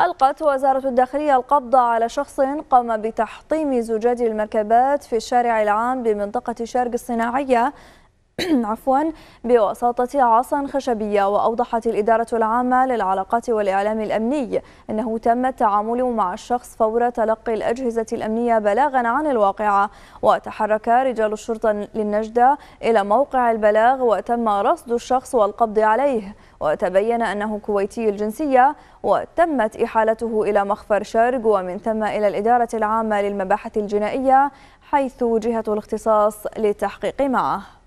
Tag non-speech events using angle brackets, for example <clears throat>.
ألقت وزارة الداخلية القبض على شخص قام بتحطيم زجاج المركبات في الشارع العام بمنطقة شرق الصناعية <clears throat> عفوا بوساطة عصا خشبية وأوضحت الإدارة العامة للعلاقات والإعلام الأمني أنه تم التعامل مع الشخص فور تلقي الأجهزة الأمنية بلاغا عن الواقعة وتحرك رجال الشرطة للنجدة إلى موقع البلاغ وتم رصد الشخص والقبض عليه وتبين أنه كويتي الجنسية وتمت إحالته إلى مخفر شرق ومن ثم إلى الإدارة العامة للمباحث الجنائية حيث جهة الاختصاص للتحقيق معه